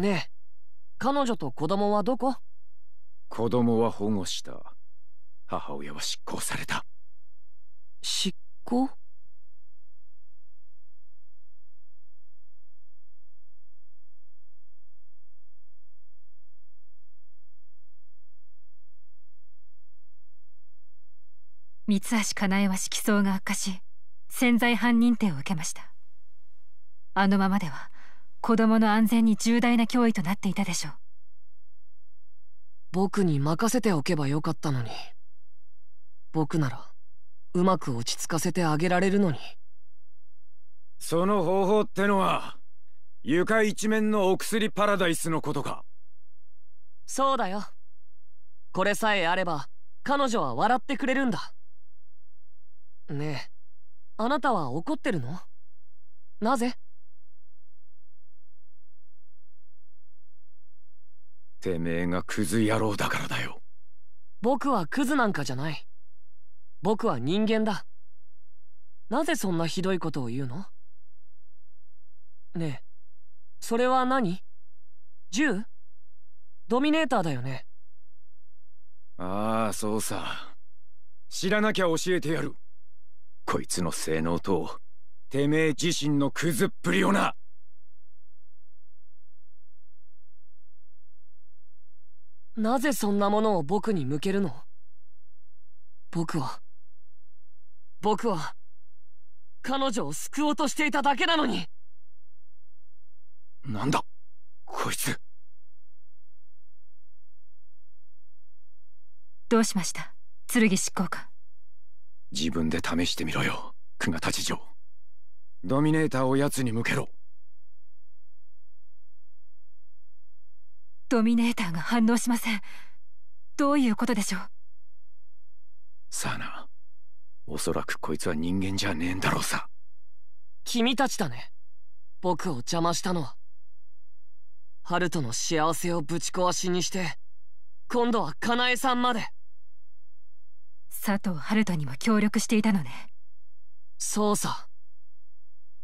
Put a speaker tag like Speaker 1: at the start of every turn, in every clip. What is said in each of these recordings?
Speaker 1: ねえ彼女と子供はどこ
Speaker 2: 子供は保護した母親は執行された
Speaker 1: 執行
Speaker 3: 三橋かなえは色相が悪化し潜在犯認定を受けましたあのままでは子供の安全に重大な脅威となってい
Speaker 1: たでしょう僕に任せておけばよかったのに僕ならうまく落ち着かせてあげられるのに
Speaker 2: その方法ってのは床一面のお薬パラダイスのことか
Speaker 1: そうだよこれさえあれば彼女は笑ってくれるんだねえあなたは怒ってるのなぜ
Speaker 2: てめえがクズ野郎だからだよ
Speaker 1: 僕はクズなんかじゃない僕は人間だなぜそんなひどいことを言うのねえそれは何銃ドミネーターだよね
Speaker 2: ああそうさ知らなきゃ教えてやるこいつの性能とてめえ自身のクズっぷりをな
Speaker 1: なぜそんなものを僕に向けるの僕は僕は彼女を救おうとしていただけなのに
Speaker 4: なんだこいつ
Speaker 2: ど
Speaker 1: うしました
Speaker 3: 剣執行官
Speaker 2: 自分で試してみろよ久我田次長ドミネーターを奴に向けろ
Speaker 3: ドミネーターが反応しませんどういうことでしょう
Speaker 2: さあなおそらくこいつは人間じゃねえんだろうさ
Speaker 1: 君たちだね僕を邪魔したのはハルトの幸せをぶち壊しにして今度はかなえさんまで
Speaker 3: 佐藤ル人にも協力していたのねそうさ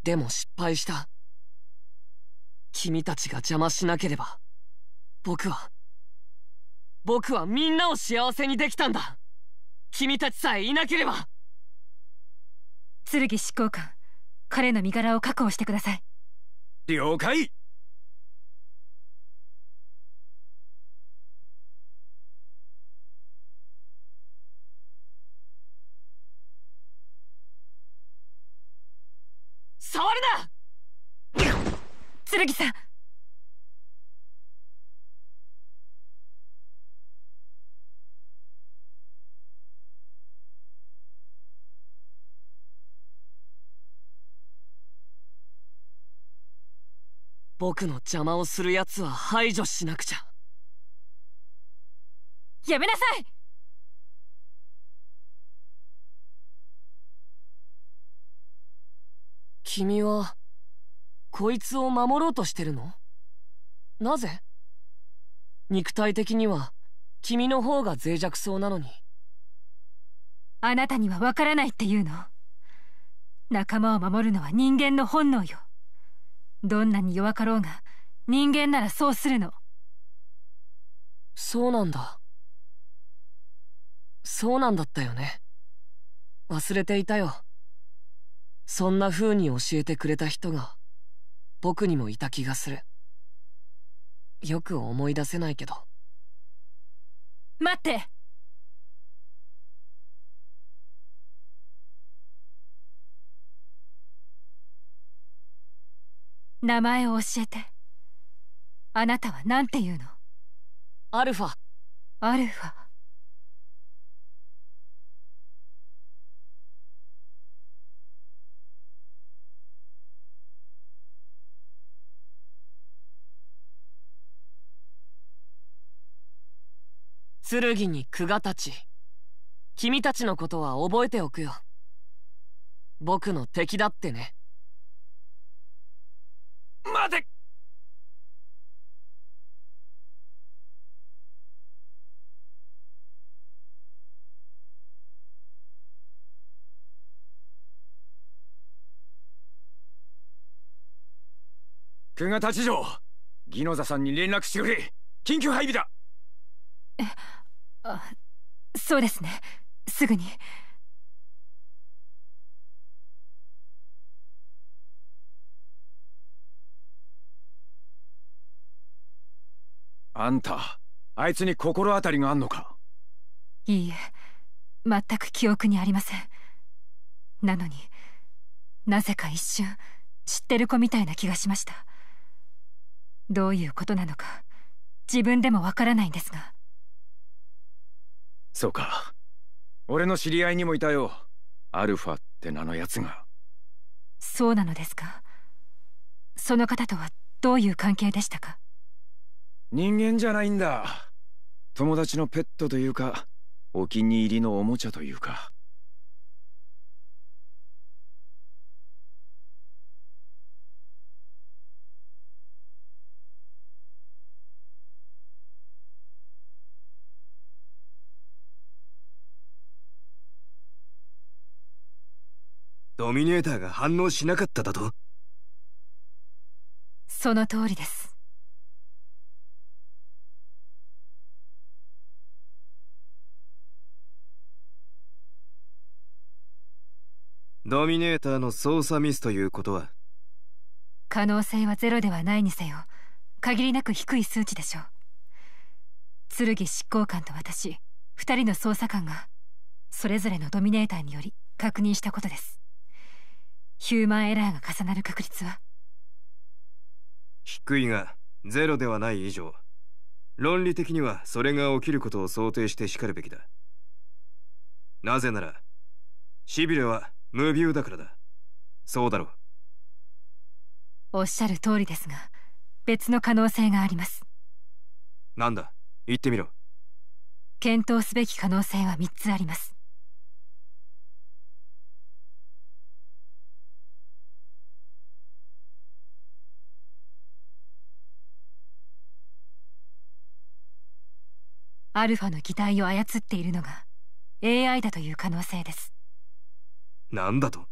Speaker 1: でも失敗した君たちが邪魔しなければ僕は僕はみんなを幸せにできたんだ君たちさえいなければ剣執行官彼
Speaker 2: の
Speaker 3: 身柄を確保してください
Speaker 2: 了解
Speaker 4: 触るな剣さん
Speaker 1: 僕の邪魔をする奴は排除しなくちゃやめなさい君はこいつを守ろうとしてるのなぜ肉体的には君の方が脆弱そうなのにあなたには分からないっていうの仲
Speaker 3: 間を守るのは人間の本能よどんなに弱かろうが人間ならそうするの
Speaker 1: そうなんだそうなんだったよね忘れていたよそんな風に教えてくれた人が僕にもいた気がするよく思い出せないけど待って
Speaker 3: 名前を教えてあなたは何
Speaker 1: て言うのアルファアルファ剣に久我たち君たちのことは覚えておくよ僕の敵だってね
Speaker 4: 待て
Speaker 2: 久城ギノザさんに連絡してくれ緊急配備だ
Speaker 3: えあそうですね
Speaker 4: すぐに。
Speaker 2: あんたあいつに心当たりがあんのか
Speaker 3: いいえ全く記憶にありませんなのになぜか一瞬知ってる子みたいな気がしましたどういうことなのか自分でもわからないんですが
Speaker 2: そうか俺の知り合いにもいたよアルファって名のやつが
Speaker 3: そうなのですかその方とはどういう関係でしたか
Speaker 2: 人間じゃないんだ友達のペットというかお気に入りのおもちゃというか
Speaker 5: ドミネーターが反応しなかっただと
Speaker 3: その通りです
Speaker 5: ドミネーターの操作ミスということは
Speaker 3: 可能性はゼロではないにせよ限りなく低い数値でしょう剣執行官と私2人の捜査官がそれぞれのドミネーターにより確認したことですヒューマンエラーが重なる確率は
Speaker 5: 低いがゼロではない以上論理的にはそれが起きることを想定してしかるべきだなぜならシビレは無病だからだそうだろ
Speaker 3: うおっしゃる通りですが別の可能性があります
Speaker 5: なんだ言ってみろ
Speaker 3: 検討すべき可能性は3つありますアルファの擬態を操っているのが AI だという可能性です
Speaker 5: なんだと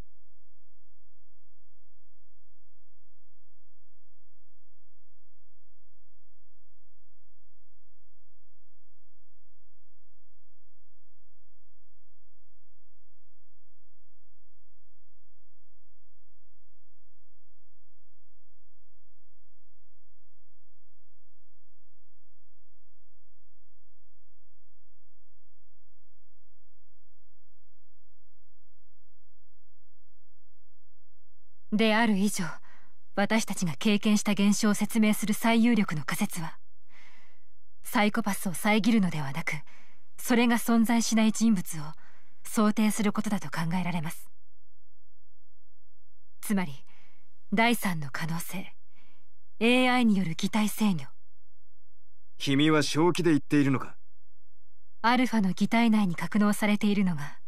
Speaker 6: で
Speaker 3: ある以上私たちが経験した現象を説明する最有力の仮説はサイコパスを遮るのではなくそれが存在しない人物を想定することだと考えられますつまり第三の可能性 AI による擬態制御
Speaker 5: 君は正気で言っているのか
Speaker 3: アルファの擬態内に格納されているのが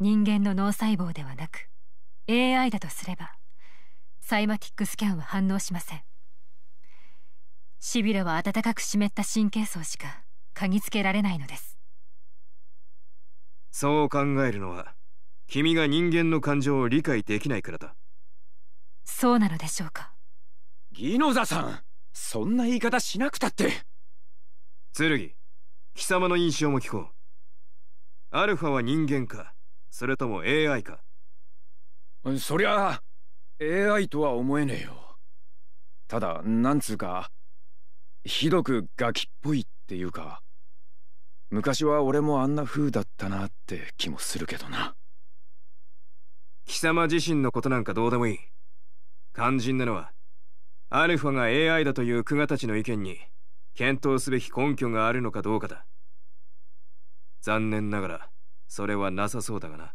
Speaker 3: 人間の脳細胞ではなく AI だとすればサイマティックスキャンは反応しませんシビれは暖かく湿った神経層しか嗅ぎつけられないのです
Speaker 5: そう考えるのは君が人間の感情を理解できないからだ
Speaker 3: そうなのでしょうか
Speaker 5: ギノザさんそんな言い方しなくたって剣貴様の印象も聞こうアルファは人
Speaker 2: 間かそれとも AI かそりゃあ AI とは思えねえよ。ただ、なんつうか、ひどくガキっぽいっていうか、昔は俺もあんな風だったなって気もするけどな。貴様自身のことなんかどうでもいい。
Speaker 5: 肝心なのは、アルファが AI だというクガたちの意見に、検討すべき根拠があるのかどうかだ。残念ながら、それはなさそうだがな。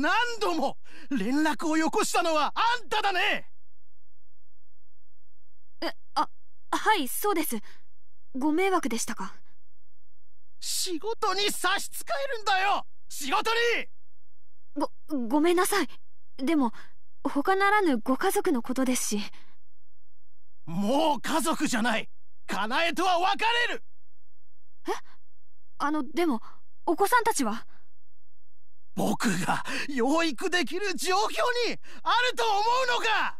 Speaker 4: 何度も連絡をよこしたのはあんただね
Speaker 7: えあはいそうですご迷惑でしたか仕事に差し支えるんだよ仕事にごごめんなさいでも他ならぬご家族のことですしもう家族じゃないかなえとは別れるえあのでもお子さんたちは僕が養育できる状況にあると思うのか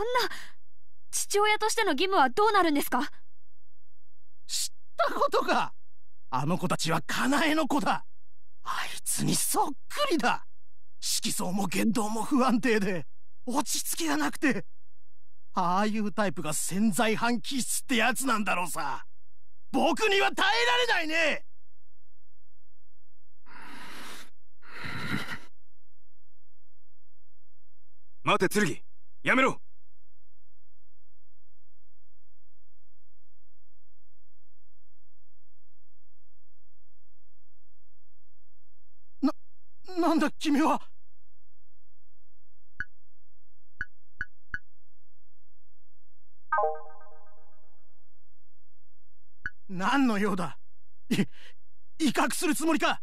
Speaker 7: んな父親としての義務はどうなるんですか
Speaker 4: 知ったことかあの子たちはカ
Speaker 7: ナエの子だあいつにそっくりだ色相も
Speaker 4: 言動も不安定で落ち着きがなくてああいうタイプが潜在犯気質ってやつなんだろうさ僕には耐えられないね
Speaker 5: 待て剣やめろ
Speaker 4: なんだ君は何の用だい威嚇するつもりか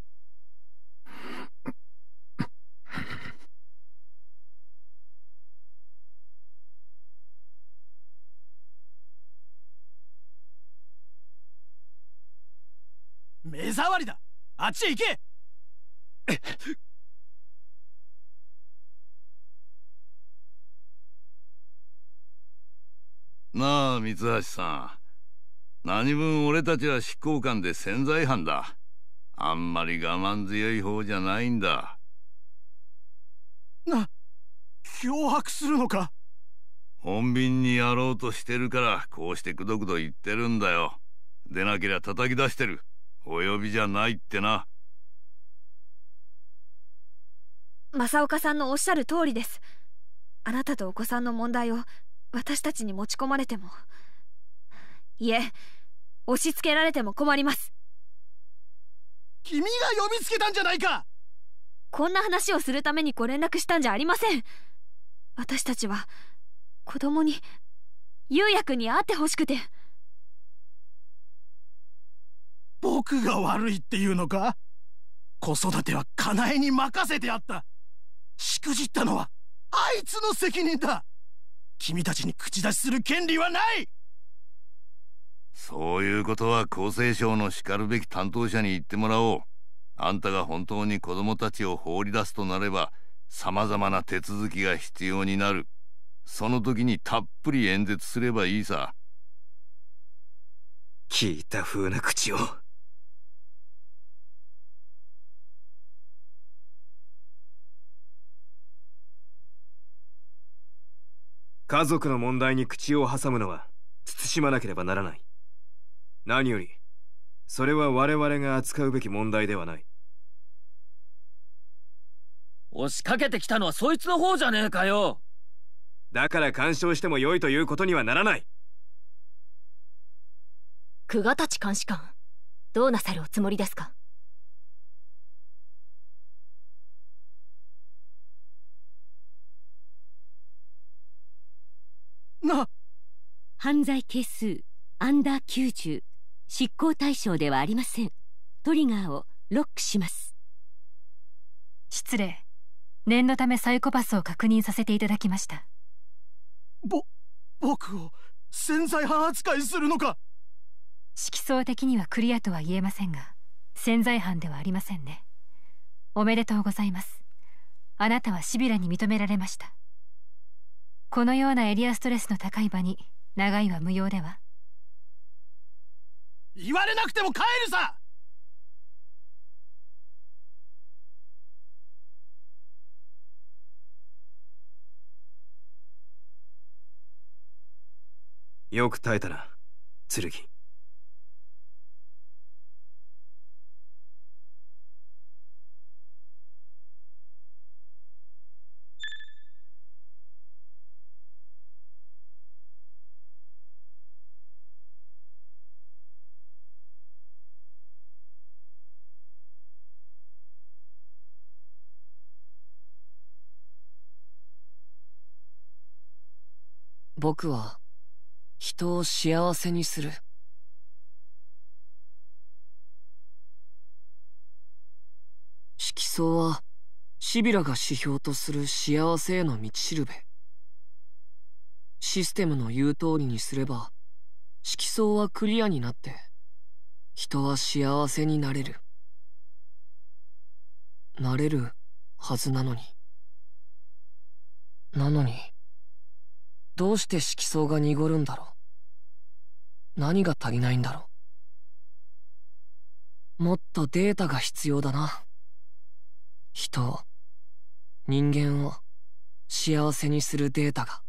Speaker 4: 目障りだあっちへ行け
Speaker 8: なあ三橋さん何分俺たちは執行官で潜在犯だあんまり我慢強い方じゃないんだ
Speaker 4: な脅迫するのか
Speaker 8: 穏便にやろうとしてるからこうしてくどくど言ってるんだよ出なけりゃ叩き出してるお呼びじゃないってな
Speaker 7: 正岡さんのおっしゃる通りですあなたとお子さんの問題を私たちに持ち込まれてもいえ押し付けられても困ります君が呼びつけたんじゃないかこんな話をするためにご連絡したんじゃありません私たちは子供に釉也に会ってほしくて
Speaker 4: 僕が悪いっていうのか子育てはかなえに任せてあったしくじ
Speaker 9: ったのはあいつの責任だ君たちに口出しする権利はない
Speaker 8: そういうことは厚生省のしかるべき担当者に言ってもらおうあんたが本当に子供たちを放り出すとなればさまざまな手続きが必要になるその時にたっぷり演説すればいいさ聞いた風な口を。
Speaker 5: 家族の問題に口を挟むのは慎まなければならない何よりそれは我々が扱うべき問題ではない押しかけてきたのはそいつの方じゃねえかよだから干渉しても良いということにはならない
Speaker 10: 久我たち監視官どうなさるおつもりですか
Speaker 4: な犯
Speaker 3: 罪係数アンダー90執行対象ではありませんトリガーをロックします失礼念のためサイコパスを確認させていただきましたぼ僕を
Speaker 4: 潜在犯扱いするのか
Speaker 3: 色相的にはクリアとは言えませんが潜在犯ではありませんねおめでとうございますあなたはシビラに認められましたこのようなエリアストレスの高い場に長いは
Speaker 4: 無用では言われなくても帰るさ
Speaker 5: よく耐えたな剣
Speaker 1: 僕は人を幸せにする色相はシビラが指標とする幸せへの道しるべシステムの言う通りにすれば色相はクリアになって人は幸せになれるなれるはずなのになのにどうして色相が濁るんだろう何が足りないんだろうもっとデータが必要だな人を人間を幸せにするデータが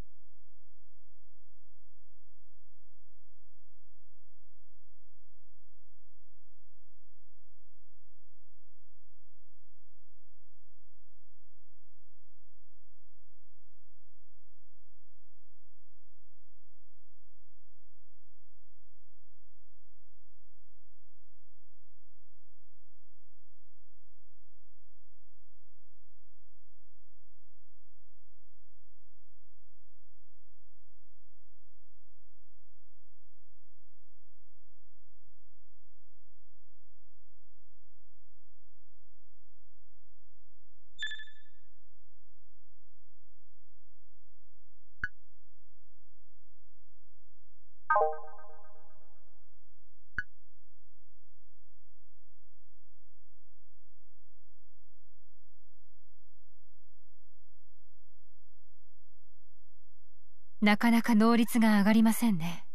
Speaker 3: なかなか能率が上がりませんね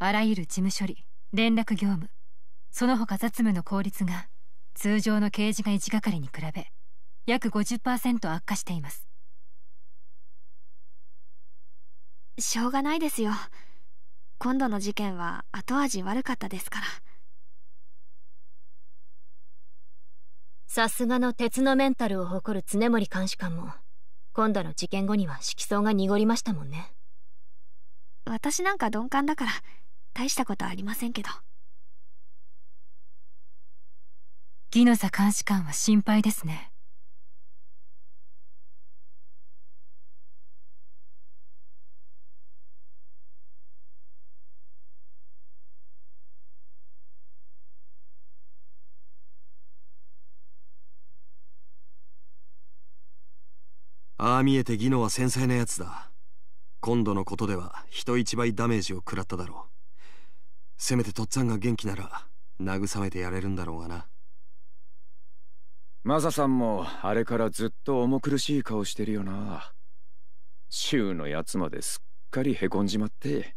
Speaker 3: あらゆる事務処理連絡業務その他雑務の効率が通常の刑事が1係に比べ約50%悪化してい
Speaker 7: ますしょうがないですよ今度の事件は後味悪かったですから
Speaker 10: さすがの鉄のメンタルを誇る常森監視官も今度の事件後には色相が濁りましたもんね私なんか
Speaker 7: 鈍感だから大したことありませんけど
Speaker 3: ギノザ監視官は心配ですね
Speaker 9: ああ見えてギノは繊細なやつだ今度のことでは人一倍ダメージを食らっただろうせめてとっつぁんが元気なら慰めてやれるんだろうがなマサさんもあれからずっと重苦しい顔してるよな柊のやつまですっかりへこんじまって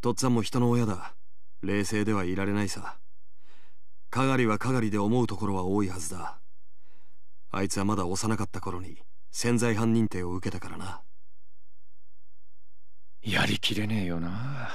Speaker 9: とっつぁんも人の親だ冷静ではいられないさかがりはかがりで思うところは多いはずだあいつはまだ幼かった頃に潜在犯認定を受けたからなやりきれねえよな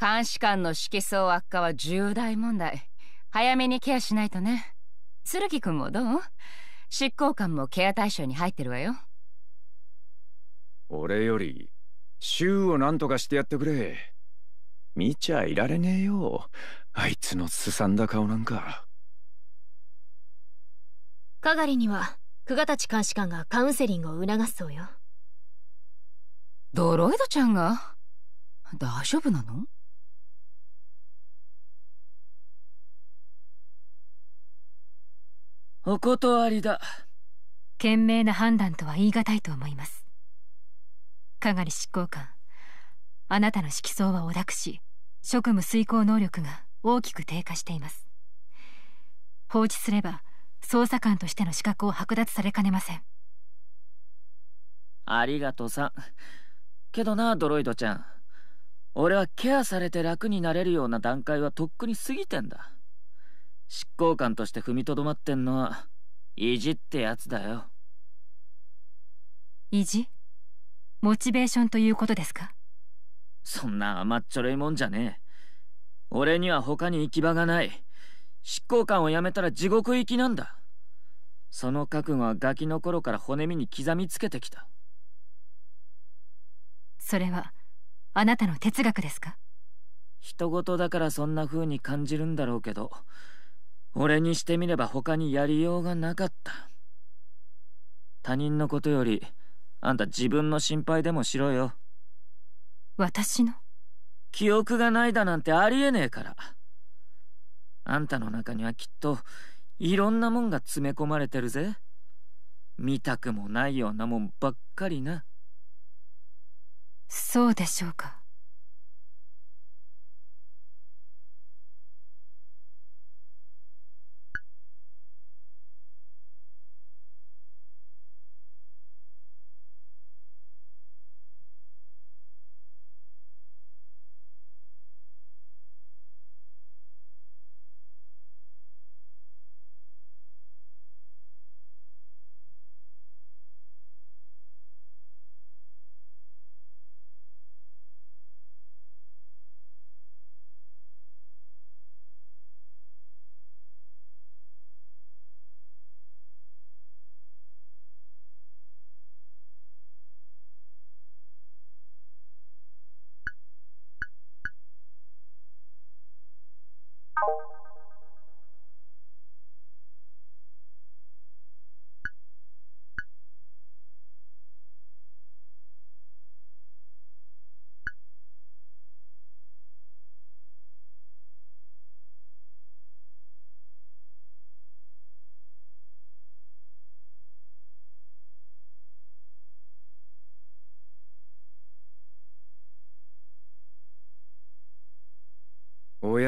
Speaker 6: 監視官の色相悪化は重大問題早めにケアしないとね鶴木君もどう執行官もケア対象に入ってるわよ
Speaker 2: 俺より柊を何とかしてやってくれ見ちゃいられねえよあいつのすさんだ顔なんか
Speaker 10: かがりには久我たち監視官がカウンセリングを促すそうよ
Speaker 1: ドロイドちゃんが大丈夫なのお断
Speaker 3: りだ賢明な判断とは言い難いと思いますかがり執行官あなたの色相はおくし職務遂行能力が大きく低下しています放置すれば捜査官としての資格を剥奪されかねません
Speaker 11: ありがとさけどなドロイドちゃん俺はケアされて楽になれるような段階はとっくに過ぎてんだ執行官として踏みとどまってんのは意地ってやつだよ
Speaker 3: 意地モチベーションということですか
Speaker 11: そんな甘っちょろいもんじゃねえ俺には他に行き場がない執行官を辞めたら地獄行きなんだその覚悟はガキの頃から骨身に刻みつけてきた
Speaker 3: それはあなたの哲学ですか
Speaker 11: 人事だからそんな風に感じるんだろうけど俺にしてみれば他にやりようがなかった他人のことよりあんた自分の心配でもしろよ私の記憶がないだなんてありえねえからあんたの中にはきっといろんなもんが詰め込まれてるぜ見たくもないようなもんばっかりな
Speaker 3: そうでしょうか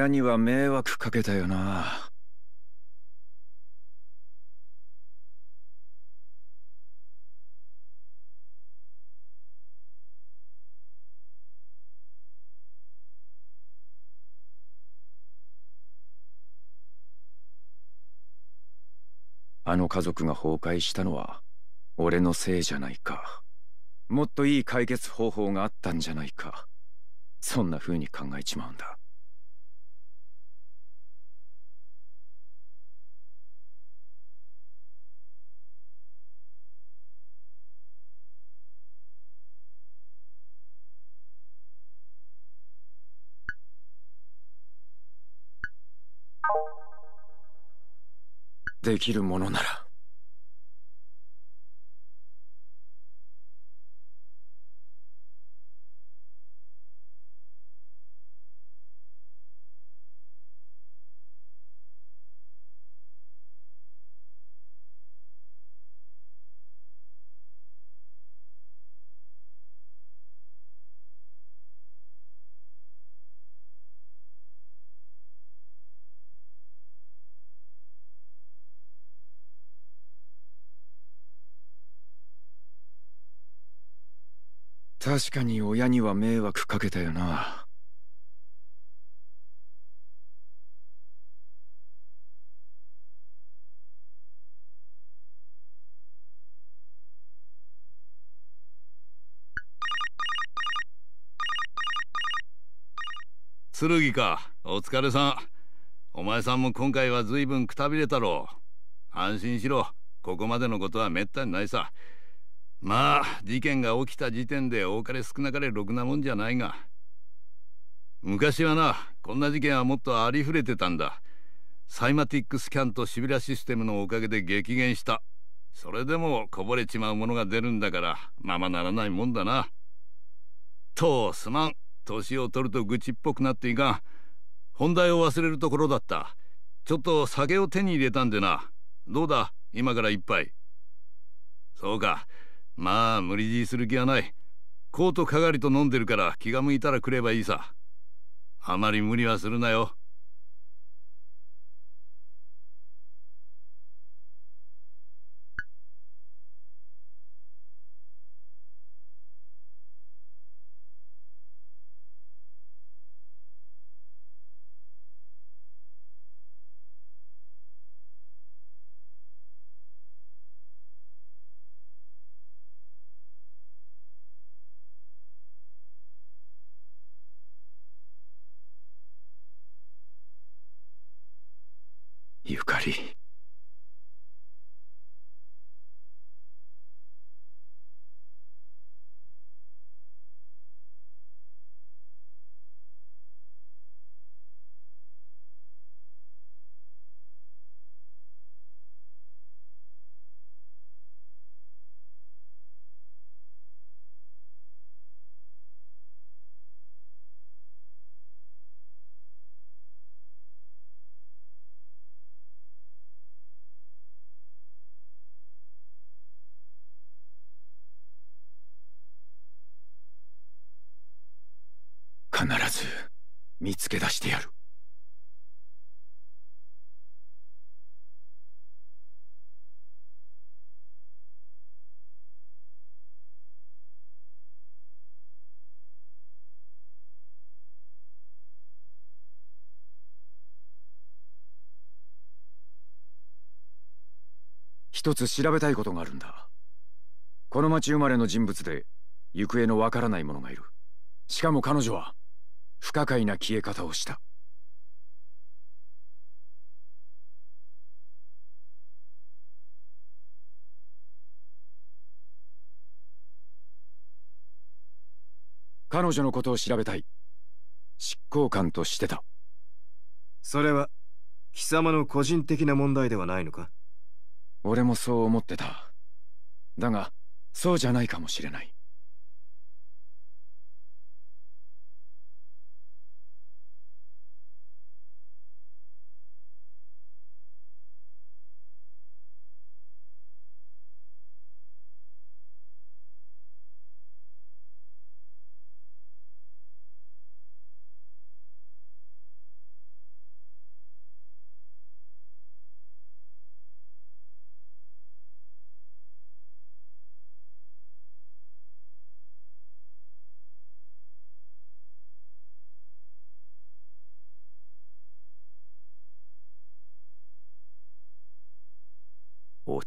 Speaker 2: 親には迷惑かけたよなあの家族が崩壊したのは俺のせいじゃないかもっといい解決方法があったんじゃないかそんな風に考えちまうんだできるものなら確かに親には迷惑かけたよな
Speaker 8: 剣かお疲れさんお前さんも今回は随分くたびれたろう安心しろここまでのことはめったにないさまあ事件が起きた時点で多かれ少なかれろくなもんじゃないが昔はなこんな事件はもっとありふれてたんだサイマティックスキャンとシビラシステムのおかげで激減したそれでもこぼれちまうものが出るんだからままならないもんだなとすまん年を取ると愚痴っぽくなっていかん本題を忘れるところだったちょっと酒を手に入れたんでなどうだ今から一杯そうかまあ無理強いする気はないコートかがりと飲んでるから気が向いたら来ればいいさあまり無理はするなよ
Speaker 2: 一つ調べたいことがあるんだこの町生まれの人物で行方のわからない者がいるしかも彼女は不可解な消え方をした彼女のことを調べたい執行官としてたそれは貴様の個人的な問
Speaker 5: 題ではないのか
Speaker 2: 俺もそう思ってただがそうじゃないかもしれない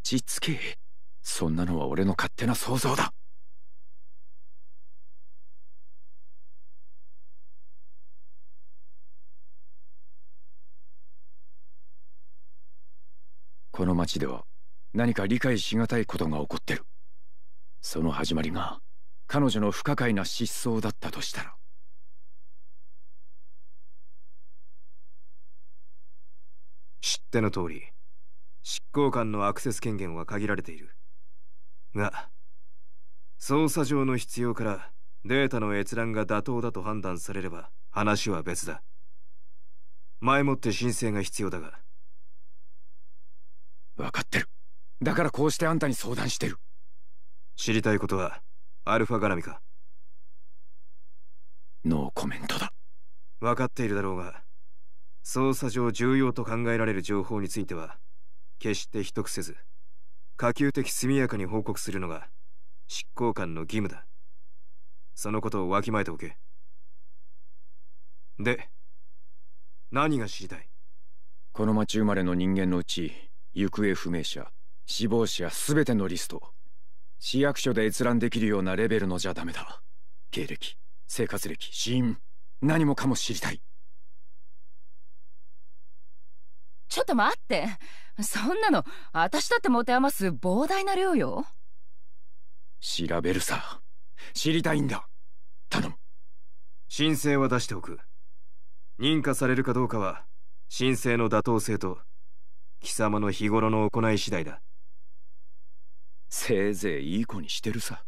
Speaker 2: ち着けそんなのは俺の勝手な想像だこの町では何か理解しがたいことが起こってるその始まりが彼女の不可解な失踪だったとしたら
Speaker 5: 知っての通り執行官のアクセス権限は限られているが捜査上の必要からデータの閲覧が妥当だと判断されれば話は別だ前もって申請が必要だが分かってるだから
Speaker 2: こうしてあんたに相談してる
Speaker 5: 知りたいことはアルファ絡みか
Speaker 2: ノーコメントだ
Speaker 5: 分かっているだろうが捜査上重要と考えられる情報については決して秘匿せず可及的速やかに報告するのが執行官の義務だそのことをわきまえておけで何が知
Speaker 2: りたいこの町生まれの人間のうち行方不明者死亡者全てのリスト市役所で閲覧できるようなレベルのじゃダメだ経歴生活歴死因何もかも知りたい
Speaker 6: ちょっと待って。そんなの、私だって持て余す膨大な量よ。
Speaker 2: 調べるさ。知りたいんだ。頼む。
Speaker 5: 申請は出しておく。認可されるかどうかは、申請の妥当性と、貴様の日頃の行い次第だ。
Speaker 2: せいぜいいい子にしてるさ。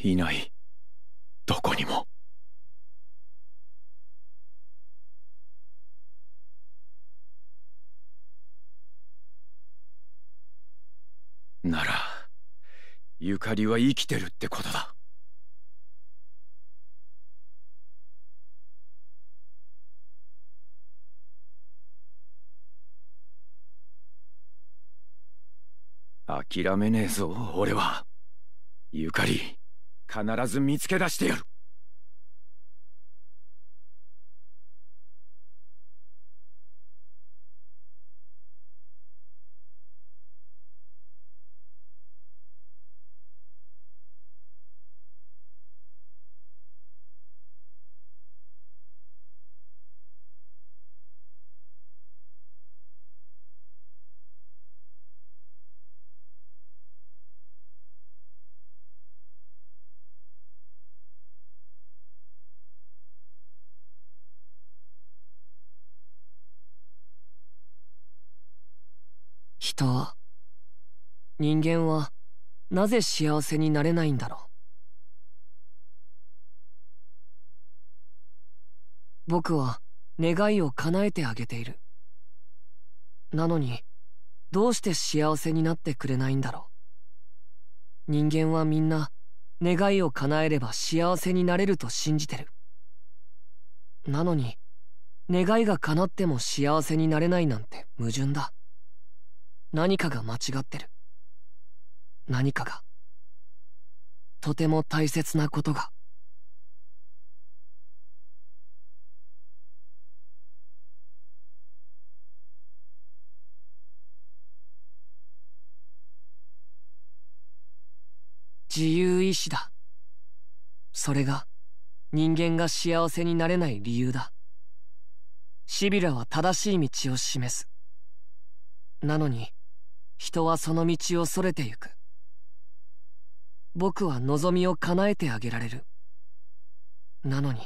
Speaker 4: いないどこにも
Speaker 2: ならゆかりは生きてるってことだ諦めねえぞ俺はゆかり必ず見つけ出してやる
Speaker 1: 人間はなぜ幸せになれないんだろう僕は願いを叶えてあげているなのにどうして幸せになってくれないんだろう人間はみんな願いを叶えれば幸せになれると信じてるなのに願いが叶っても幸せになれないなんて矛盾だ何かが間違ってる何かがとても大切なことが自由意志だそれが人間が幸せになれない理由だシビラは正しい道を示すなのに人はその道をそれてゆく僕は望みを叶えてあげられるなのに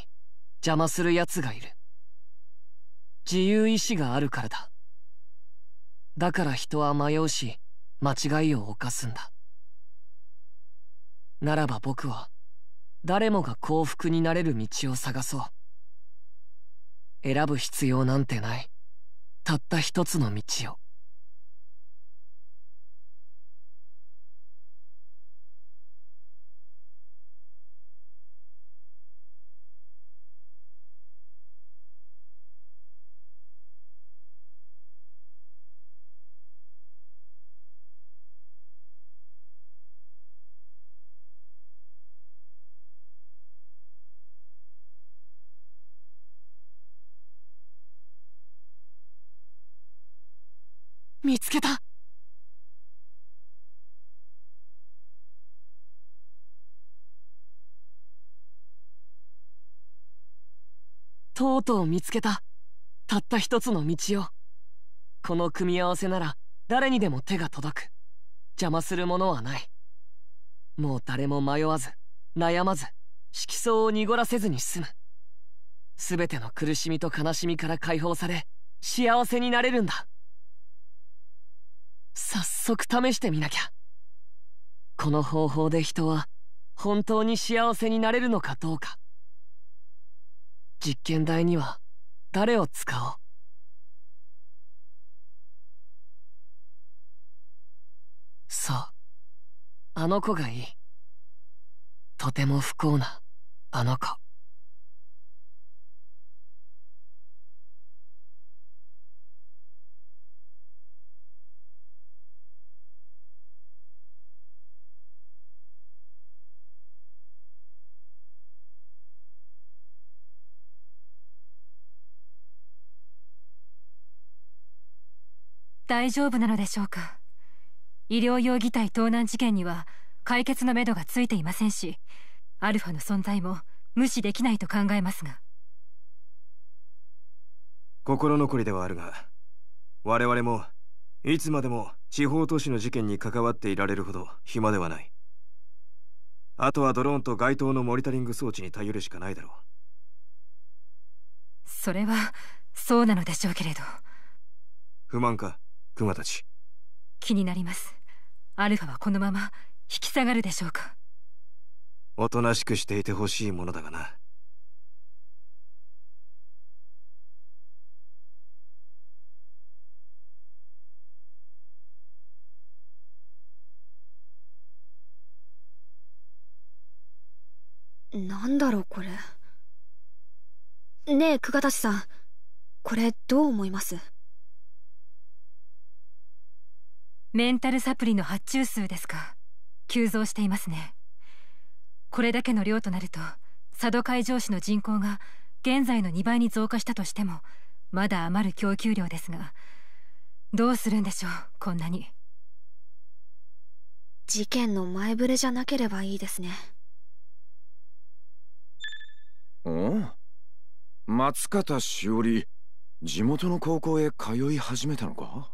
Speaker 1: 邪魔する奴がいる自由意志があるからだだから人は迷うし間違いを犯すんだならば僕は誰もが幸福になれる道を探そう選ぶ必要なんてないたった一つの道をけたとうとう見つけたたった一つの道をこの組み合わせなら誰にでも手が届く邪魔するものはないもう誰も迷わず悩まず色相を濁らせずに済む全ての苦しみと悲しみから解放され幸せになれるんだ早速試してみなきゃこの方法で人は本当に幸せになれるのかどうか実験台には誰を使おうそうあの子がいいとても不幸なあの子
Speaker 3: 大丈夫なのでしょうか医療用擬態盗難事件には解決のめどがついていませんしアルファの存在も無視できないと考えますが
Speaker 5: 心残りではあるが我々もいつまでも地方都市の事件に関わっていられるほど暇ではないあとはドローンと街灯のモニタリング装置に頼るしかないだろ
Speaker 3: うそれはそうなのでしょうけれど
Speaker 5: 不満かクマたち
Speaker 3: 気になりますアルファはこのまま引き下がるでしょうか
Speaker 5: おとなしくしていてほしいものだがな
Speaker 7: なんだろうこれねえ久我達さんこれどう思いますメンタルサプ
Speaker 3: リの発注数ですか急増していますねこれだけの量となると佐渡海上市の人口が現在の2倍に増加したとしてもまだ余る供給量ですがどうするんでしょうこんなに
Speaker 7: 事件の前触れじゃなければいいですね
Speaker 2: お松方しおり地元の高校へ通い始めたのか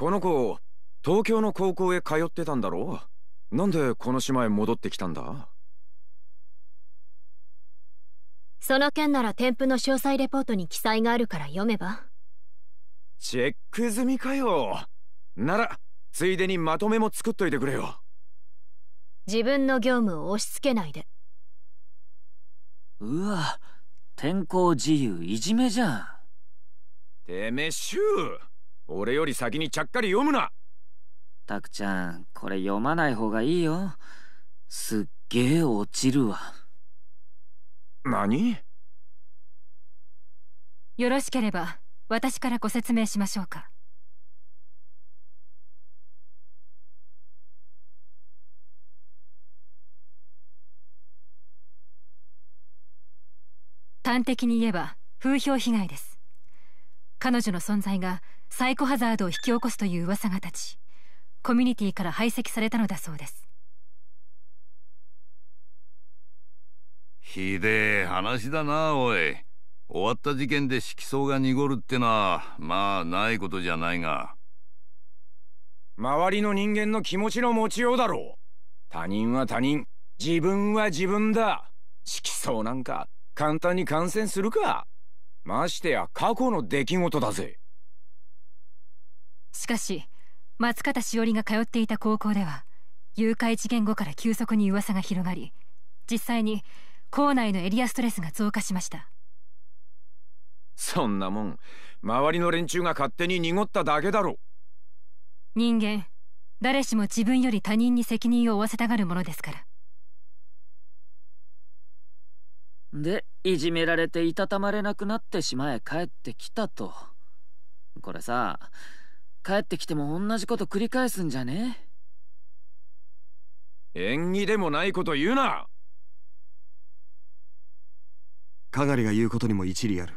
Speaker 2: この子東京の高校へ通ってたんだろうなんでこの島へ戻ってきたんだ
Speaker 10: その件なら添付の詳細レポートに記載があるから読めば
Speaker 2: チェック済みかよならついでにまとめも作っといてくれよ
Speaker 10: 自分の業務を押し付けないで
Speaker 2: うわ天候自由いじめじゃんてめえシュー俺より先にちゃっかり読むなたく
Speaker 11: ちゃんこれ読まない方がいいよすっげえ落ちるわ
Speaker 2: 何
Speaker 3: よろしければ私からご説明しましょうか端的に言えば風評被害です彼女の存在がサイコハザードを引き起こすという噂が立ちコミュニティから排斥されたのだそうです
Speaker 8: ひでえ話だなおい終わった事件で色相が濁るってのはまあないことじゃないが
Speaker 2: 周りの人間の気持ちの持ちようだろう他人は他人自分は自分だ色相なんか簡単に感染するかましてや過去の出来事だぜ
Speaker 3: しかし松方しおりが通っていた高校では誘拐事件後から急速に噂が広がり実際に校内のエリアストレスが増加しました
Speaker 2: そんなもん周りの連中が勝手に濁っただけだろ
Speaker 3: 人間誰しも自分より他人に責任を負わせたがるものですから
Speaker 11: でいじめられていたたまれなくなってしまえ帰ってきたとこれさ帰ってきても同じこと繰り返すんじゃね
Speaker 2: 縁起でもないこと言うな
Speaker 9: かがりが言うことにも一理ある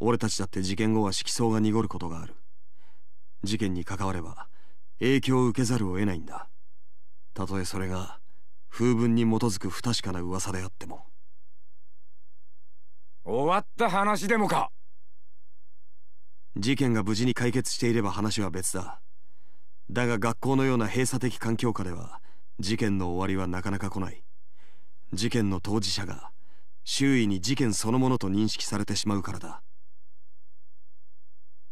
Speaker 9: 俺たちだって事件後は色相が濁ることがある事件に関われば影響を受けざるを得ないんだたとえそれが風文に基づく不確かな噂であっても
Speaker 2: 終わった話でもか
Speaker 9: 事件が無事に解決していれば話は別だだが学校のような閉鎖的環境下では事件の終わりはなかなか来ない事件の当事者が周囲に事件そのものと認識されてしまうからだ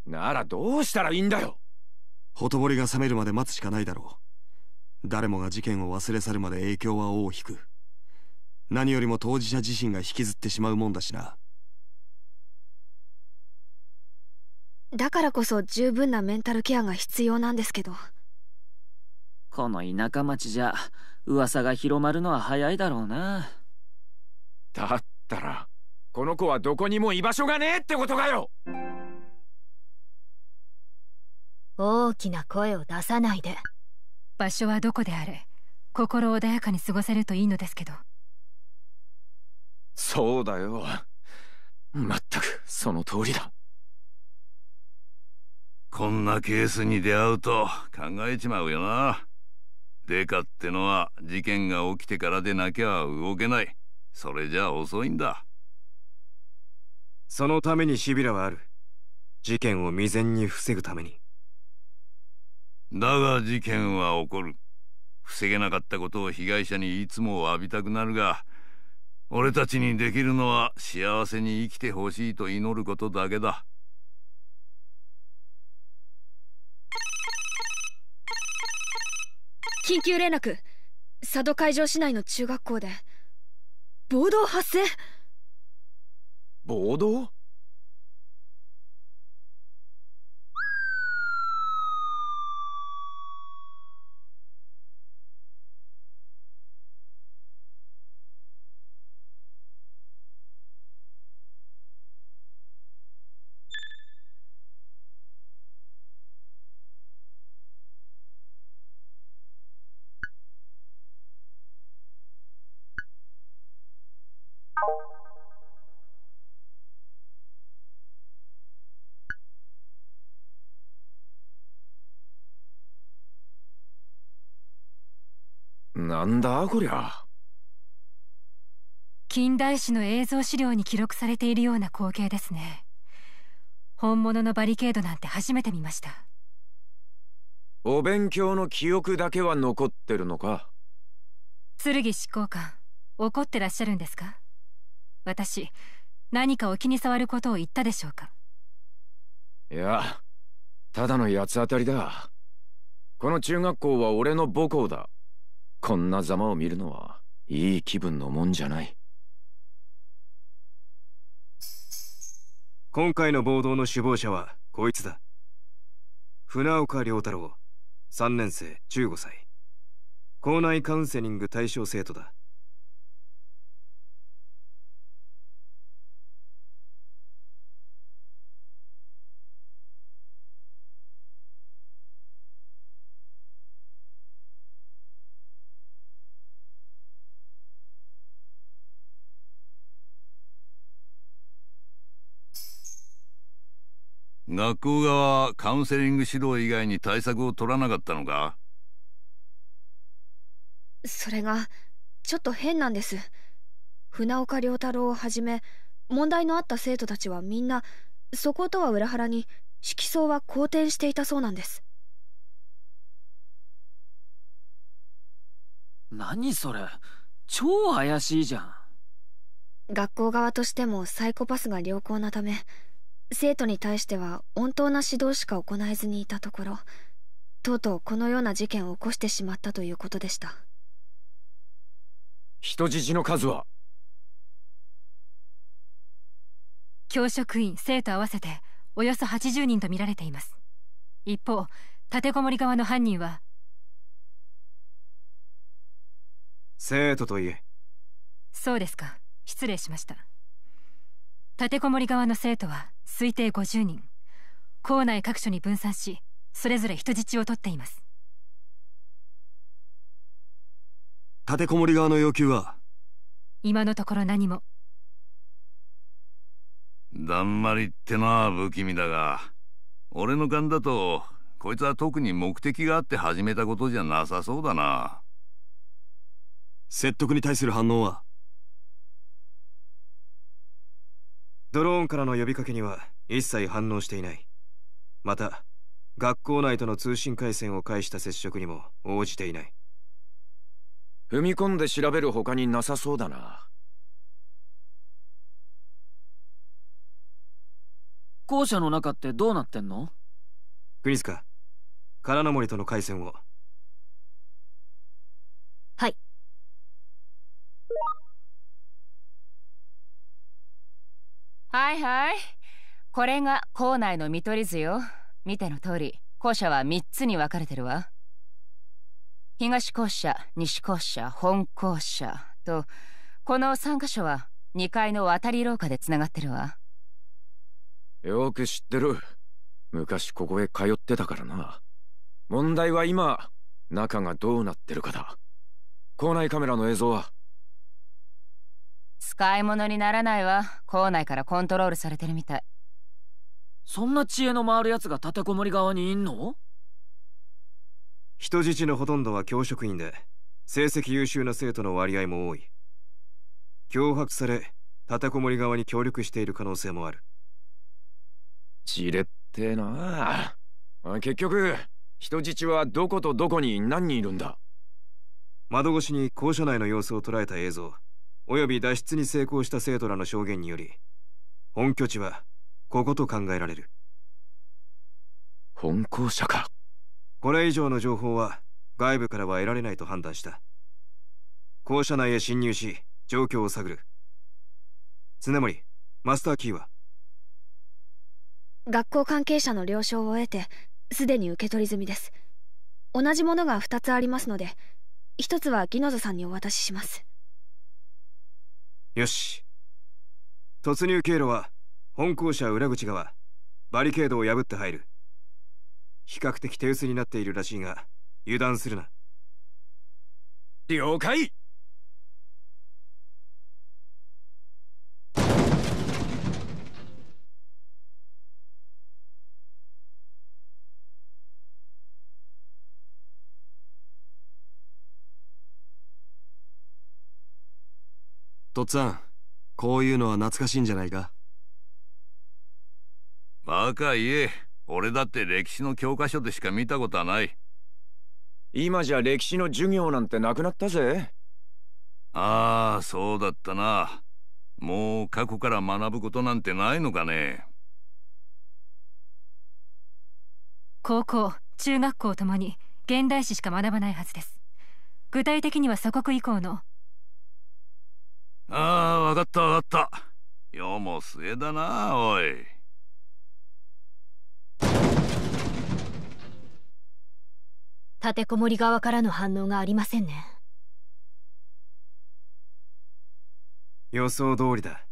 Speaker 9: ならどうしたらいいんだよほとぼりが冷めるまで待つしかないだろう誰もが事件を忘れ去るまで影響は尾を引く何よりも当事者自身が引きずってしまうもんだしな
Speaker 7: だからこそ十分なメンタルケアが必要なんですけど
Speaker 11: この田舎町じゃ噂が広まるのは早いだろうな
Speaker 2: だったらこの子はどこにも居場所がねえってことかよ
Speaker 10: 大きな声を出さないで
Speaker 3: 場所はどこであれ心穏やかに過ごせるといいのですけど
Speaker 8: そうだよ
Speaker 2: まったくその通りだ
Speaker 8: こんなケースに出会うと考えちまうよな。デカってのは事件が起きてからでなきゃ動けない。それじゃ遅いんだ。
Speaker 5: そのためにシビラはある。事件を未然に防ぐために。
Speaker 8: だが事件は起こる。防げなかったことを被害者にいつも浴びたくなるが、俺たちにできるのは幸せに生きてほしいと祈ることだけだ。
Speaker 7: 緊急連絡佐渡海上市内の中学校で暴動発生
Speaker 2: 暴動んだこりゃ
Speaker 3: 近代史の映像資料に記録されているような光景ですね本物のバリケードなんて初めて見ました
Speaker 2: お勉強の記憶だけは残ってるのか
Speaker 3: 剣執行官怒ってらっしゃるんですか私何かお気に障ることを言ったでしょうか
Speaker 2: いやただの八つ当たりだこの中学校は俺の母校だこんなざまを見るのはいい気分のもんじゃない今回の暴動の
Speaker 5: 首謀者はこいつだ船岡良太郎3年生15歳校内カウンセリング対象生徒だ
Speaker 8: 学校側はカウンセリング指導以外に対策を取らなかったのか
Speaker 7: それがちょっと変なんです船岡良太郎をはじめ問題のあった生徒たちはみんなそことは裏腹に色相は好転していたそうなんです
Speaker 11: 何それ超怪しいじゃん
Speaker 7: 学校側としてもサイコパスが良好なため生徒に対しては本当な指導しか行えずにいたところとうとうこのような事件を起こしてしまったということでした
Speaker 2: 人質の数は
Speaker 7: 教職員生徒合わせて
Speaker 3: およそ80人と見られています一方立てこもり側の犯人は
Speaker 5: 生徒といえ
Speaker 3: そうですか失礼しました立てこもり側の生徒は推定50人校内各所に分散しそれぞれ人質を取っています
Speaker 8: 立てこもり側の要求は
Speaker 3: 今のところ何も
Speaker 8: だんまりってのは不気味だが俺の勘だとこいつは特に目的があって始めたことじゃなさそうだな説得に対する反応は
Speaker 5: ドローンからの呼びかけには一切反応していないまた学校内との通信回線を介した接触にも
Speaker 2: 応じていない踏み込んで調べる他になさそうだな
Speaker 11: 校舎の中ってどうなってんの
Speaker 5: 国塚金の森との回線を
Speaker 11: はい
Speaker 6: はいはいこれが校内の見取り図よ見ての通り校舎は3つに分かれてるわ東校舎西校舎本校舎とこの3箇所は2階の渡り廊下でつながってるわ
Speaker 2: よく知ってる昔ここへ通ってたからな問題は今中がどうなってるかだ校内カメラの映像は
Speaker 6: 使い物にならないわ校内からコントロールされてるみたい
Speaker 11: そんな知恵の回るやつが立てこもり側にいんの
Speaker 5: 人質のほとんどは教職員で成績優秀な生徒の割合も多い脅迫され立てこもり側に協力している可能性もある
Speaker 2: じれってな結局人質はどことどこに何人いるんだ窓越しに校舎内の様子を捉えた映像及び
Speaker 5: 脱出に成功した生徒らの証言により本拠地はここと考えられる
Speaker 2: 本校舎か
Speaker 5: これ以上の情報は外部からは得られないと判断した校舎内へ侵入し状況を探る常森マスターキーは
Speaker 7: 学校関係者の了承を得てすでに受け取り済みです同じものが2つありますので1つはギノザさんにお渡しします
Speaker 5: よし突入経路は本校舎裏口側バリケードを破って入る比較的手薄になっているらしいが油断するな了解
Speaker 9: とっつぁんこういうのは懐かしいんじゃないか
Speaker 8: バカ言え俺だって歴史の教科書でしか見たことはない今じゃ歴史の授業なんてなくなったぜああそうだったなもう過去から学ぶことなんてないのかね
Speaker 3: 高校中学校ともに現代史しか学ばないはずです具体的には鎖国以降の
Speaker 8: ああ、わかったわかった。世も末だな、おい。
Speaker 10: 立てこもり側からの反応がありませんね。
Speaker 5: 予想通りだ。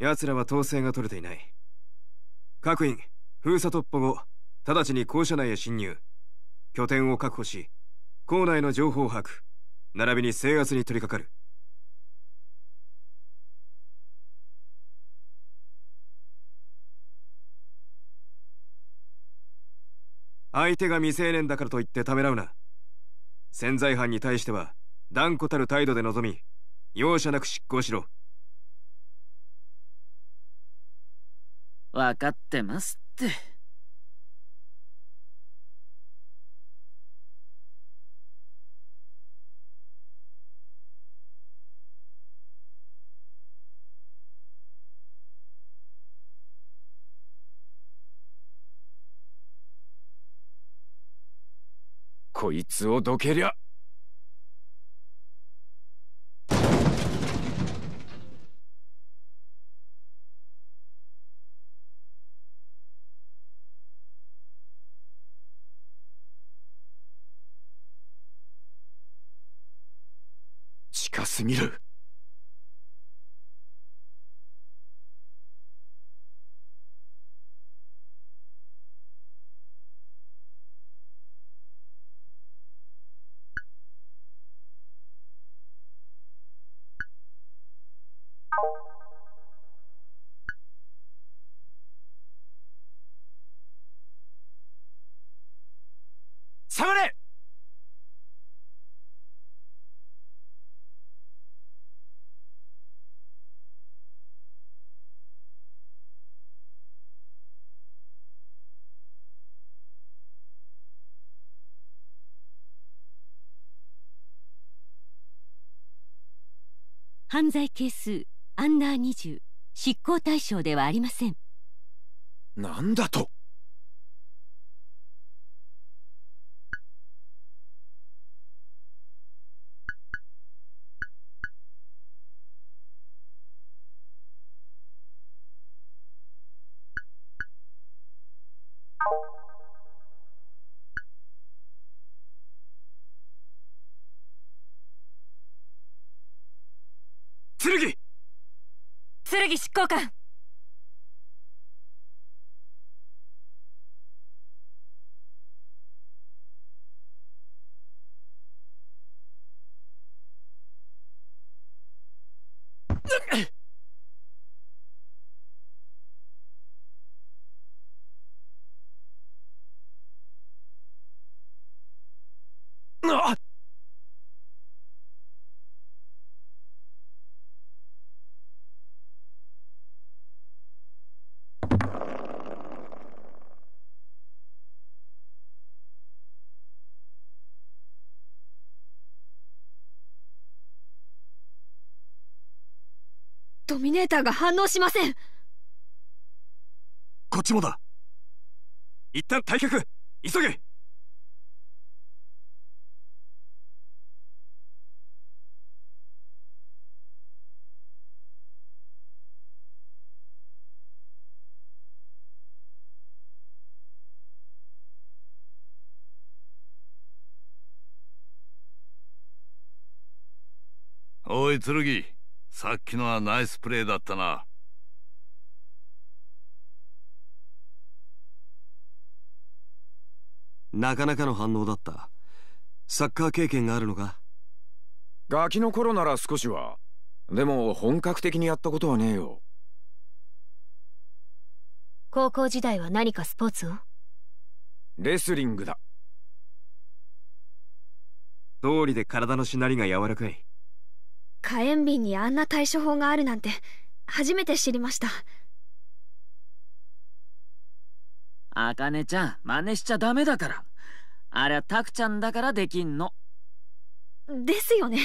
Speaker 5: 奴らは統制が取れていない。各員、封鎖突破後、直ちに校舎内へ侵入。拠点を確保し、校内の情報を把握、並びに制圧に取り掛かる。相手が未成年だからといってためらうな潜在犯に対しては断固たる態度で臨み容赦なく執行しろ
Speaker 11: 分かってますって。
Speaker 2: いつをどけりゃ
Speaker 4: 近すぎる罪
Speaker 3: 係数アンダー20執行対象ではありません
Speaker 4: なんだと剣剣執行官
Speaker 7: ドミネーターが反応しません
Speaker 5: こっちもだ一旦退却急げ
Speaker 8: おい剣さっきのはナイスプレーだったな。
Speaker 9: なかなかの反応だった。サッカー経験があるのか
Speaker 2: ガキの頃なら少
Speaker 9: しは。でも
Speaker 2: 本格的にやったことはねえよ。
Speaker 10: 高校時代
Speaker 7: は何かスポーツを
Speaker 2: レスリングだ。
Speaker 5: 通りで体のしなりが柔らかい。
Speaker 7: 火炎瓶にあんな対処法があるなんて初めて知りました
Speaker 11: あかねちゃん真似しちゃダメだからあれはタクちゃんだからできんのですよね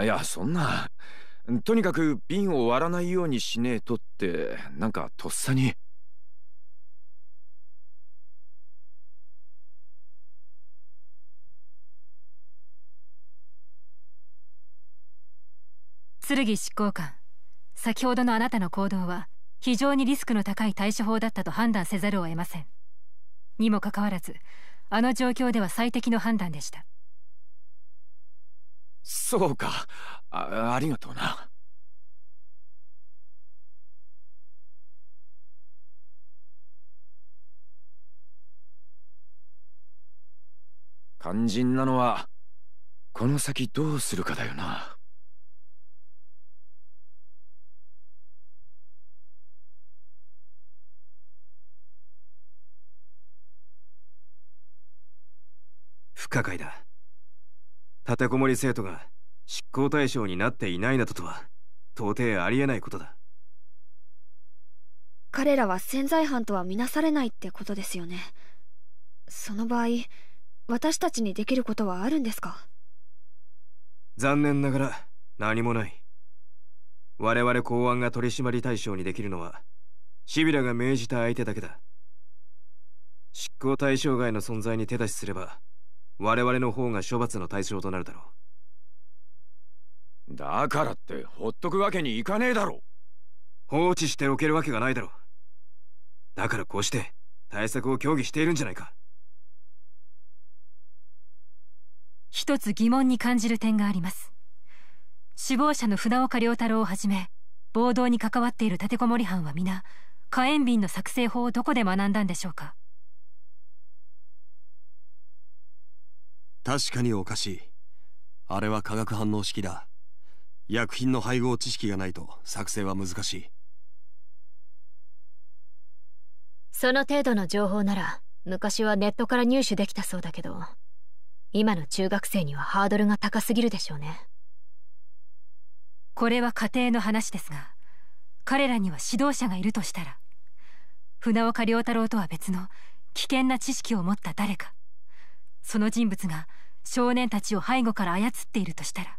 Speaker 2: いやそんなとにかく瓶を割らないようにしねえとってなんかとっさに
Speaker 3: 剣執行官先ほどのあなたの行動は非常にリスクの高い対処法だったと判断せざるを得ませんにもかかわらずあの状況では最適の判断でした
Speaker 2: そうかあありがとうな肝心なのはこの先どうするかだよな。
Speaker 5: 不可解だ立てこもり生徒が執行対象になっていないなどとは到底ありえないことだ
Speaker 7: 彼らは潜在犯とは見なされないってことですよねその場合私たちにできることはあるんですか
Speaker 5: 残念ながら何もない我々公安が取締り対象にできるのはシビラが命じた相手だけだ執行対象外の存在に手出しすれば我々の方が処罰の対象となるだろうだからってほっとくわけにいかねえだろ放置しておけるわけがないだろうだからこうして対策を協議しているんじゃないか
Speaker 3: 一つ疑問に感じる点があります首謀者の船岡良太郎をはじめ暴動に関わっている立てこもり犯は皆火炎瓶の作成法をどこで学んだんでしょうか
Speaker 9: 確かにおかしいあれは化学反応式だ薬品の配合知識がないと作成は難しい
Speaker 10: その程度の情報なら昔はネットから入手できたそうだけど今の中学生にはハードルが高すぎるでしょうねこ
Speaker 3: れは家庭の話ですが彼らには指導者がいるとしたら船岡良太郎とは別の危険な知識を持った誰かその人物が少年たちを背後から操っているとしたら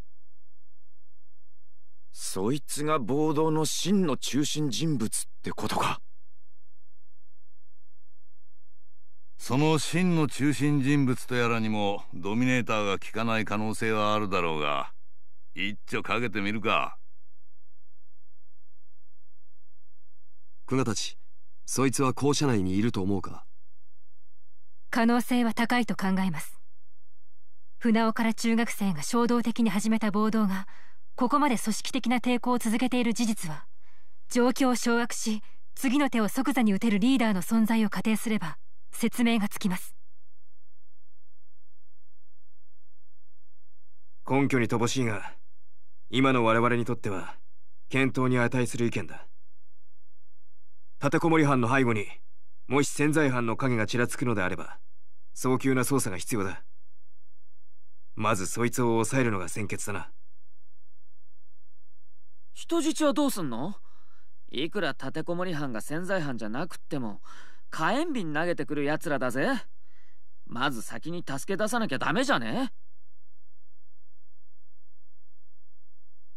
Speaker 2: そいつが暴動の真の中心人物ってことか
Speaker 8: その真の中心人物とやらにもドミネーターが効かない可能性はあるだろうが一丁かけてみるか
Speaker 9: 久我たちそいつは校舎内にいると思うか
Speaker 3: 可能性は高いと考えます船尾から中学生が衝動的に始めた暴動がここまで組織的な抵抗を続けている事実は状況を掌握し次の手を即座に打てるリーダーの存在を仮定すれば説明がつきます
Speaker 5: 根拠に乏しいが今の我々にとっては検討に値する意見だ立てこもり犯の背後にもし潜在犯の影がちらつくのであれば、早急な捜査が必要だ。まずそいつを抑えるのが先決だな。
Speaker 11: 人質はどうすんのいくら立てこもり犯が潜在犯じゃなくっても、火炎瓶投げてくる奴らだぜ。まず先に助け出さなきゃダメじゃね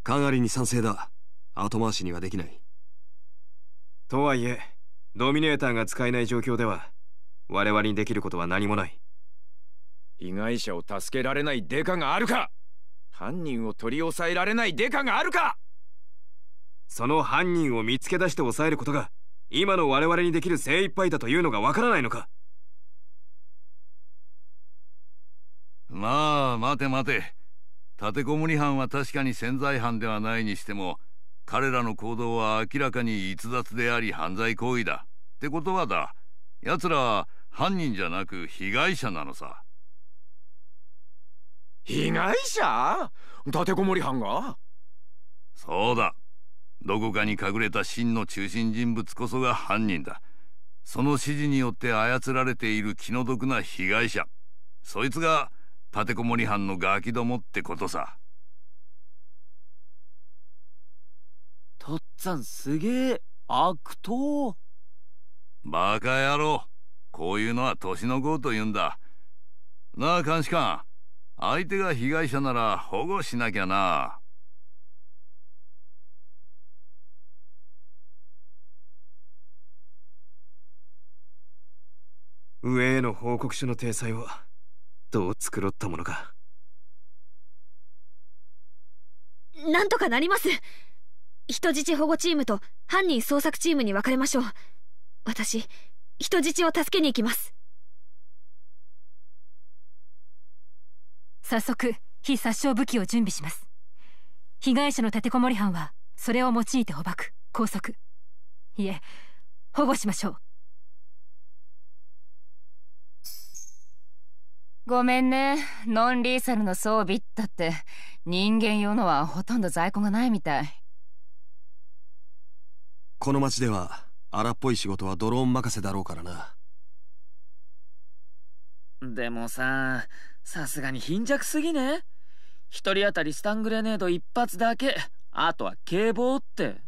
Speaker 9: かなりに賛成
Speaker 5: だ。後回しにはできない。とはいえ、ドミネーターが
Speaker 2: 使えない状況では
Speaker 5: 我々にできることは何もない
Speaker 2: 被害者を助けられないデカがあるか犯人を取り押さえられないデカがあるか
Speaker 5: その犯人を見つけ出して抑えることが今の我々にできる精
Speaker 8: 一杯だというのがわからないのかまあ待て待て立てこもり犯は確かに潜在犯ではないにしても彼らの行動は明らかに逸脱であり犯罪行為だ。って言葉だ、奴らは犯人じゃなく被害者なのさ。被害
Speaker 2: 者立てこもり犯が
Speaker 8: そうだ。どこかに隠れた真の中心人物こそが犯人だ。その指示によって操られている気の毒な被害者。そいつが立てこもり犯のガキどもってことさ。
Speaker 11: とっつぁんすげえ悪党
Speaker 8: バカ野郎こういうのは年の子と言うんだなあ監視官相手が被害者なら保護しなきゃな
Speaker 5: 上への報告書の体裁はどう作ろったものか
Speaker 7: なんとかなります人質保護チームと犯人捜索チームに分かれましょう私人質を助けに行きます
Speaker 3: 早速非殺傷武器を準備します被害者の立てこもり犯はそれを用いて捕獲拘束いえ保護しましょう
Speaker 6: ごめんねノンリーサルの装備ったって人間用のはほとんど在庫がないみたい
Speaker 9: この町では荒っぽい仕事はドローン任せだろうからな
Speaker 11: でもささすがに貧弱すぎね一人当たりスタングレネード一発だけあとは警棒って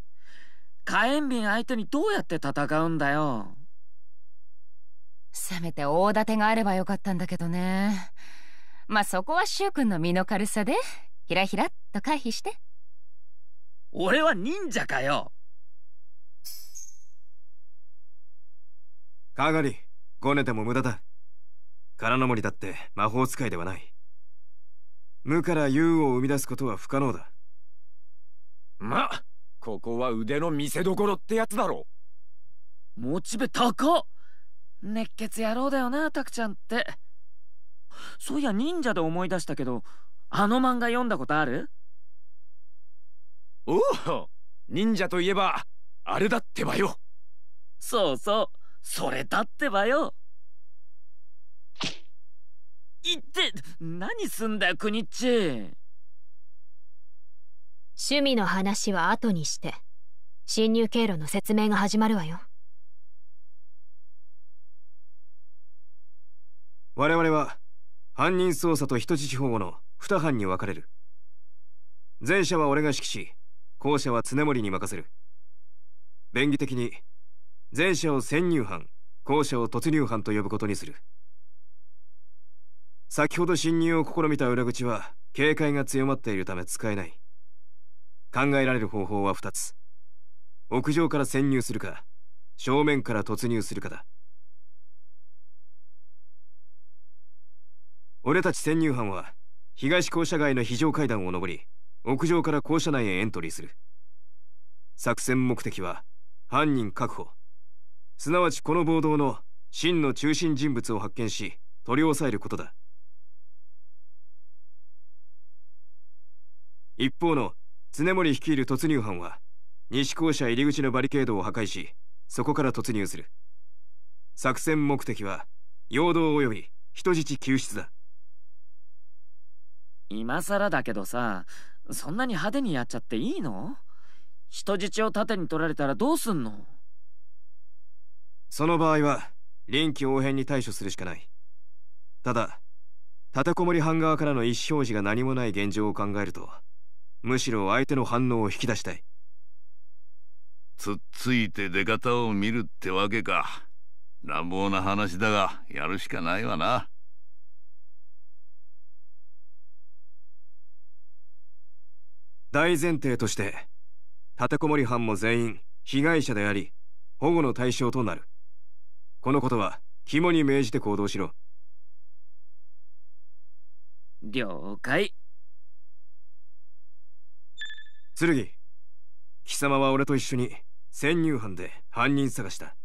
Speaker 11: 火炎瓶相手にどうやって戦うんだよ
Speaker 6: せめて大盾があればよかったんだけどねまあそこは柊君の身の軽さでひらひらっと回避して
Speaker 11: 俺は忍者かよ
Speaker 5: かがり、こねても無駄だ。空の森だって魔法使いではない。
Speaker 2: 無から有を生み出すことは不可能だ。ま、ここは腕の見せ所ってやつだろ。モチベ高
Speaker 11: っ熱血野郎だよな、タクちゃんって。そういや、忍者で思い出したけど、あの漫画読んだことある
Speaker 2: おお忍者といえば、あれだってばよそうそう。
Speaker 11: それだってばよいって何すんだよ国っち
Speaker 10: 趣味の話は後にして侵入経路の説明が始まるわよ
Speaker 5: 我々は犯人捜査と人質保護の2班に分かれる前者は俺が指揮し後者は常森に任せる便宜的に前者を潜入班後者を突入班と呼ぶことにする先ほど侵入を試みた裏口は警戒が強まっているため使えない考えられる方法は2つ屋上から潜入するか正面から突入するかだ俺たち潜入班は東校舎街の非常階段を上り屋上から校舎内へエントリーする作戦目的は犯人確保すなわちこの暴動の真の中心人物を発見し取り押さえることだ一方の常森率いる突入班は西校舎入り口のバリケードを破壊しそこから突入する作戦目的は陽動及び人質救出だ
Speaker 11: 今更だけどさそんなに派手にやっちゃっていいの
Speaker 5: 人質を盾に取られたらどうすんのその場合は臨機応変に対処するしかないただ立てこもり犯側からの意思表示が何もない現状を考えるとむしろ相手の反応を引き出した
Speaker 8: いつっついて出方を見るってわけか乱暴な話だがやるしかないわな大前提として
Speaker 5: 立てこもり犯も全員被害者であり保護の対象となるこのことは肝に銘じて行動しろ了解剣貴様は俺と一緒に潜入班で犯人探しだ